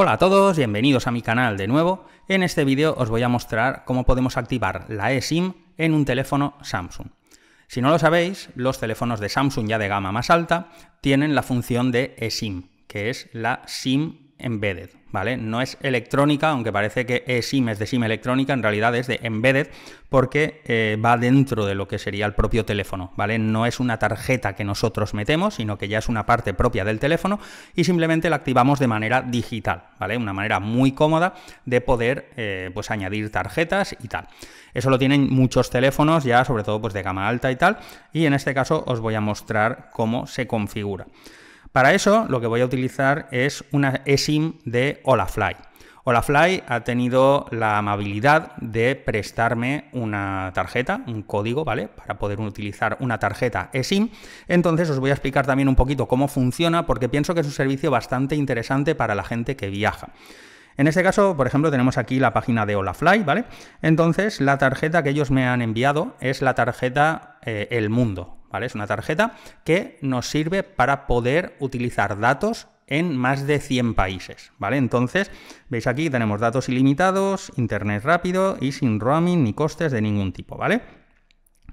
Hola a todos, bienvenidos a mi canal de nuevo. En este vídeo os voy a mostrar cómo podemos activar la eSIM en un teléfono Samsung. Si no lo sabéis, los teléfonos de Samsung ya de gama más alta tienen la función de eSIM, que es la SIM Embedded, ¿vale? No es electrónica, aunque parece que eSIM es de SIM electrónica, en realidad es de Embedded porque eh, va dentro de lo que sería el propio teléfono, ¿vale? No es una tarjeta que nosotros metemos, sino que ya es una parte propia del teléfono y simplemente la activamos de manera digital, ¿vale? Una manera muy cómoda de poder, eh, pues, añadir tarjetas y tal. Eso lo tienen muchos teléfonos ya, sobre todo, pues, de gama alta y tal, y en este caso os voy a mostrar cómo se configura. Para eso lo que voy a utilizar es una eSIM de Olafly. Olafly ha tenido la amabilidad de prestarme una tarjeta, un código, ¿vale? Para poder utilizar una tarjeta eSIM. Entonces os voy a explicar también un poquito cómo funciona porque pienso que es un servicio bastante interesante para la gente que viaja. En este caso, por ejemplo, tenemos aquí la página de Olafly, ¿vale? Entonces, la tarjeta que ellos me han enviado es la tarjeta eh, El Mundo, ¿vale? Es una tarjeta que nos sirve para poder utilizar datos en más de 100 países, ¿vale? Entonces, veis aquí tenemos datos ilimitados, internet rápido y sin roaming ni costes de ningún tipo, ¿vale?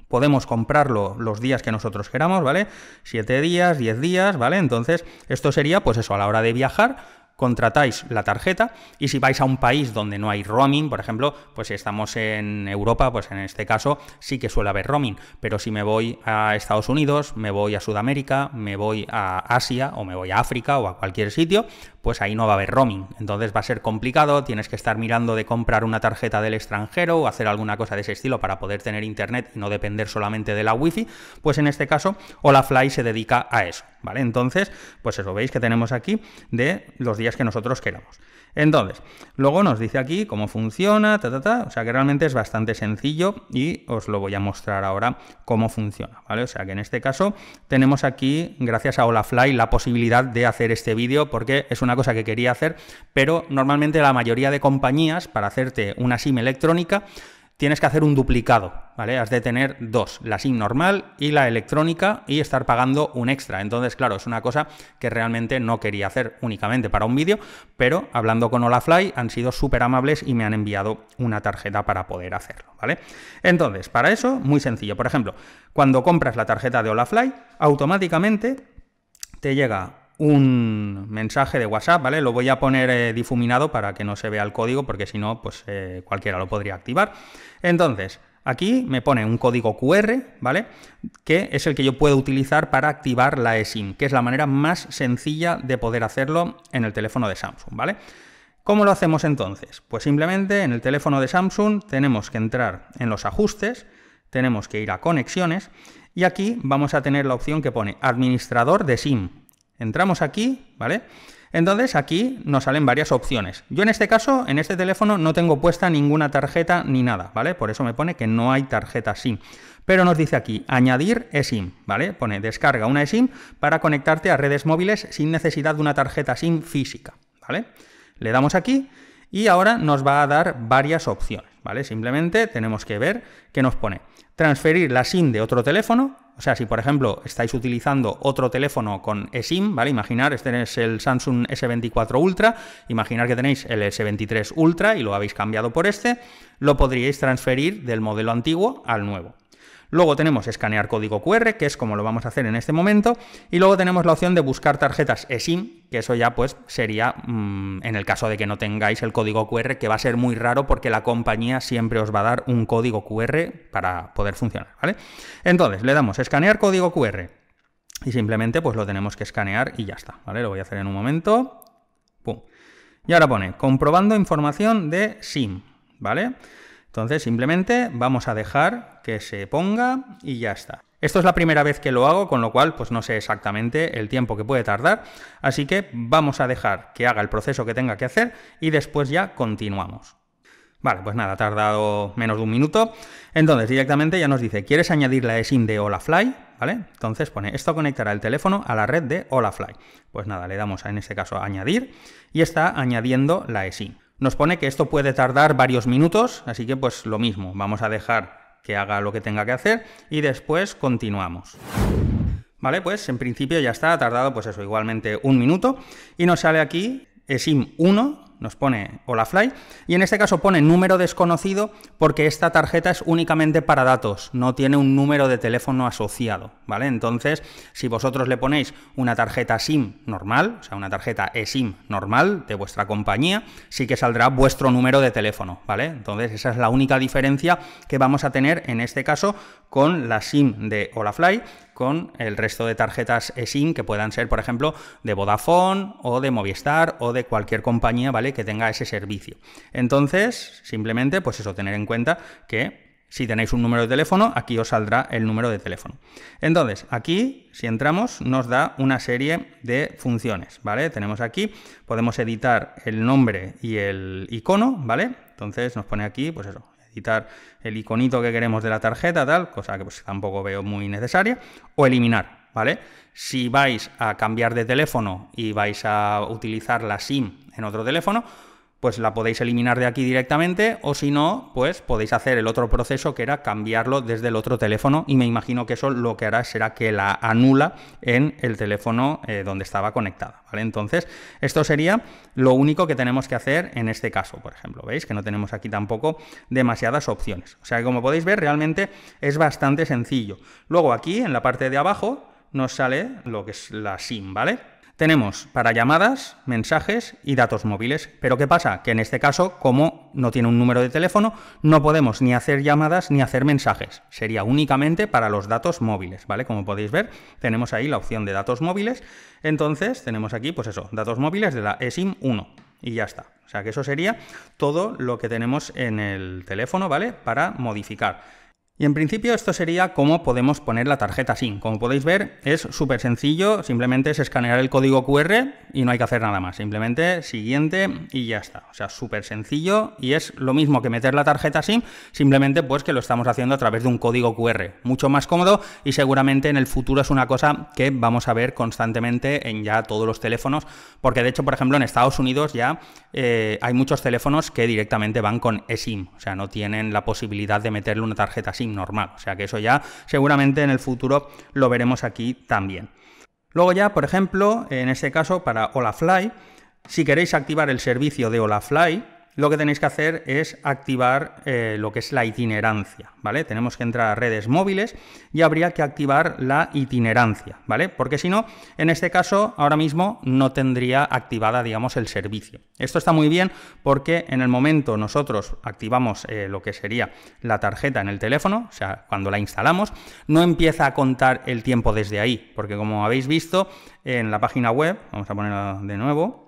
Podemos comprarlo los días que nosotros queramos, ¿vale? 7 días, 10 días, ¿vale? Entonces, esto sería, pues eso, a la hora de viajar, contratáis la tarjeta y si vais a un país donde no hay roaming, por ejemplo, pues si estamos en Europa, pues en este caso sí que suele haber roaming, pero si me voy a Estados Unidos, me voy a Sudamérica, me voy a Asia o me voy a África o a cualquier sitio, pues ahí no va a haber roaming, entonces va a ser complicado, tienes que estar mirando de comprar una tarjeta del extranjero o hacer alguna cosa de ese estilo para poder tener internet y no depender solamente de la wifi, pues en este caso Olafly se dedica a eso, ¿vale? Entonces, pues eso veis que tenemos aquí de los que nosotros queramos. Entonces, luego nos dice aquí cómo funciona, ta, ta, ta, o sea que realmente es bastante sencillo y os lo voy a mostrar ahora cómo funciona, ¿vale? O sea que en este caso tenemos aquí, gracias a HolaFly, la posibilidad de hacer este vídeo porque es una cosa que quería hacer, pero normalmente la mayoría de compañías para hacerte una SIM electrónica tienes que hacer un duplicado, ¿vale? Has de tener dos, la SIM normal y la electrónica y estar pagando un extra. Entonces, claro, es una cosa que realmente no quería hacer únicamente para un vídeo, pero hablando con Olafly han sido súper amables y me han enviado una tarjeta para poder hacerlo, ¿vale? Entonces, para eso, muy sencillo. Por ejemplo, cuando compras la tarjeta de Olafly, automáticamente te llega un mensaje de WhatsApp, ¿vale? Lo voy a poner eh, difuminado para que no se vea el código, porque si no, pues eh, cualquiera lo podría activar. Entonces, aquí me pone un código QR, ¿vale? Que es el que yo puedo utilizar para activar la eSIM, que es la manera más sencilla de poder hacerlo en el teléfono de Samsung, ¿vale? ¿Cómo lo hacemos entonces? Pues simplemente en el teléfono de Samsung tenemos que entrar en los ajustes, tenemos que ir a conexiones y aquí vamos a tener la opción que pone administrador de SIM, Entramos aquí, ¿vale? Entonces aquí nos salen varias opciones. Yo en este caso, en este teléfono, no tengo puesta ninguna tarjeta ni nada, ¿vale? Por eso me pone que no hay tarjeta SIM. Pero nos dice aquí, añadir eSIM, ¿vale? Pone descarga una eSIM para conectarte a redes móviles sin necesidad de una tarjeta SIM física, ¿vale? Le damos aquí y ahora nos va a dar varias opciones, ¿vale? Simplemente tenemos que ver qué nos pone. Transferir la SIM de otro teléfono, o sea, si por ejemplo estáis utilizando otro teléfono con eSIM, ¿vale? Imaginar, este es el Samsung S24 Ultra, imaginar que tenéis el S23 Ultra y lo habéis cambiado por este, lo podríais transferir del modelo antiguo al nuevo. Luego tenemos escanear código QR, que es como lo vamos a hacer en este momento, y luego tenemos la opción de buscar tarjetas eSIM, que eso ya pues sería mm, en el caso de que no tengáis el código QR, que va a ser muy raro porque la compañía siempre os va a dar un código QR para poder funcionar, ¿vale? Entonces, le damos escanear código QR y simplemente pues lo tenemos que escanear y ya está, ¿vale? Lo voy a hacer en un momento. Pum. Y ahora pone comprobando información de SIM, ¿vale? Entonces simplemente vamos a dejar que se ponga y ya está. Esto es la primera vez que lo hago, con lo cual pues no sé exactamente el tiempo que puede tardar, así que vamos a dejar que haga el proceso que tenga que hacer y después ya continuamos. Vale, pues nada, ha tardado menos de un minuto. Entonces directamente ya nos dice, ¿quieres añadir la eSIM de HolaFly? ¿Vale? Entonces pone, esto conectará el teléfono a la red de HolaFly. Pues nada, le damos en este caso a añadir y está añadiendo la eSIM. Nos pone que esto puede tardar varios minutos, así que pues lo mismo, vamos a dejar que haga lo que tenga que hacer y después continuamos. Vale, pues en principio ya está, ha tardado pues eso, igualmente un minuto y nos sale aquí esim1 nos pone fly y en este caso pone número desconocido porque esta tarjeta es únicamente para datos, no tiene un número de teléfono asociado, ¿vale? Entonces, si vosotros le ponéis una tarjeta SIM normal, o sea, una tarjeta eSIM normal de vuestra compañía, sí que saldrá vuestro número de teléfono, ¿vale? Entonces, esa es la única diferencia que vamos a tener en este caso con la SIM de Olafly, con el resto de tarjetas eSIM que puedan ser, por ejemplo, de Vodafone o de Movistar o de cualquier compañía, ¿vale? Que tenga ese servicio. Entonces, simplemente, pues eso, tener en cuenta que si tenéis un número de teléfono, aquí os saldrá el número de teléfono. Entonces, aquí, si entramos, nos da una serie de funciones, ¿vale? Tenemos aquí, podemos editar el nombre y el icono, ¿vale? Entonces nos pone aquí, pues eso, quitar el iconito que queremos de la tarjeta, tal, cosa que pues, tampoco veo muy necesaria, o eliminar, ¿vale? Si vais a cambiar de teléfono y vais a utilizar la SIM en otro teléfono, pues la podéis eliminar de aquí directamente o si no, pues podéis hacer el otro proceso que era cambiarlo desde el otro teléfono y me imagino que eso lo que hará será que la anula en el teléfono eh, donde estaba conectada, ¿vale? Entonces, esto sería lo único que tenemos que hacer en este caso, por ejemplo, ¿veis? Que no tenemos aquí tampoco demasiadas opciones. O sea, como podéis ver, realmente es bastante sencillo. Luego aquí, en la parte de abajo, nos sale lo que es la SIM, ¿vale? Tenemos para llamadas, mensajes y datos móviles. Pero ¿qué pasa? Que en este caso, como no tiene un número de teléfono, no podemos ni hacer llamadas ni hacer mensajes. Sería únicamente para los datos móviles, ¿vale? Como podéis ver, tenemos ahí la opción de datos móviles. Entonces, tenemos aquí, pues eso, datos móviles de la eSIM 1 y ya está. O sea que eso sería todo lo que tenemos en el teléfono, ¿vale? Para modificar. Y en principio esto sería cómo podemos poner la tarjeta SIM. Como podéis ver es súper sencillo, simplemente es escanear el código QR y no hay que hacer nada más. Simplemente siguiente y ya está. O sea, súper sencillo y es lo mismo que meter la tarjeta SIM, simplemente pues que lo estamos haciendo a través de un código QR. Mucho más cómodo y seguramente en el futuro es una cosa que vamos a ver constantemente en ya todos los teléfonos, porque de hecho, por ejemplo, en Estados Unidos ya eh, hay muchos teléfonos que directamente van con eSIM, o sea, no tienen la posibilidad de meterle una tarjeta SIM normal. O sea, que eso ya seguramente en el futuro lo veremos aquí también. Luego ya, por ejemplo, en este caso para Olafly, si queréis activar el servicio de Olafly, lo que tenéis que hacer es activar eh, lo que es la itinerancia, ¿vale? Tenemos que entrar a redes móviles y habría que activar la itinerancia, ¿vale? Porque si no, en este caso, ahora mismo no tendría activada, digamos, el servicio. Esto está muy bien porque en el momento nosotros activamos eh, lo que sería la tarjeta en el teléfono, o sea, cuando la instalamos, no empieza a contar el tiempo desde ahí, porque como habéis visto en la página web, vamos a ponerla de nuevo,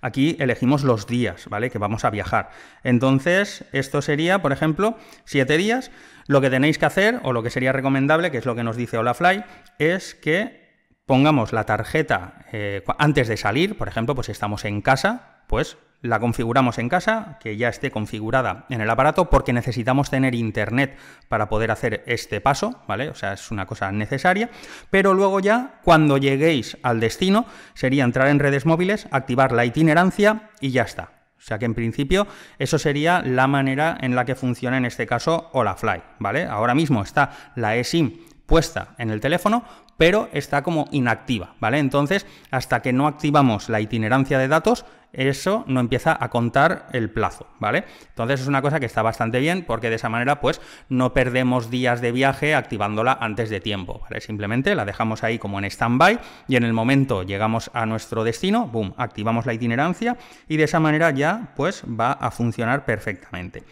Aquí elegimos los días, ¿vale? Que vamos a viajar. Entonces, esto sería, por ejemplo, siete días. Lo que tenéis que hacer, o lo que sería recomendable, que es lo que nos dice HolaFly, es que pongamos la tarjeta eh, antes de salir, por ejemplo, pues si estamos en casa, pues la configuramos en casa, que ya esté configurada en el aparato, porque necesitamos tener internet para poder hacer este paso, ¿vale? O sea, es una cosa necesaria. Pero luego ya, cuando lleguéis al destino, sería entrar en redes móviles, activar la itinerancia y ya está. O sea que en principio eso sería la manera en la que funciona en este caso Olafly, ¿vale? Ahora mismo está la eSIM puesta en el teléfono, pero está como inactiva, ¿vale? Entonces, hasta que no activamos la itinerancia de datos, eso no empieza a contar el plazo, ¿vale? Entonces es una cosa que está bastante bien porque de esa manera pues no perdemos días de viaje activándola antes de tiempo, ¿vale? Simplemente la dejamos ahí como en stand-by y en el momento llegamos a nuestro destino, boom, activamos la itinerancia y de esa manera ya pues va a funcionar perfectamente.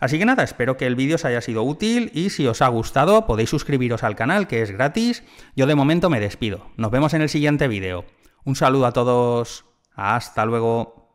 Así que nada, espero que el vídeo os haya sido útil y si os ha gustado podéis suscribiros al canal que es gratis. Yo de momento me despido. Nos vemos en el siguiente vídeo. Un saludo a todos. Hasta luego.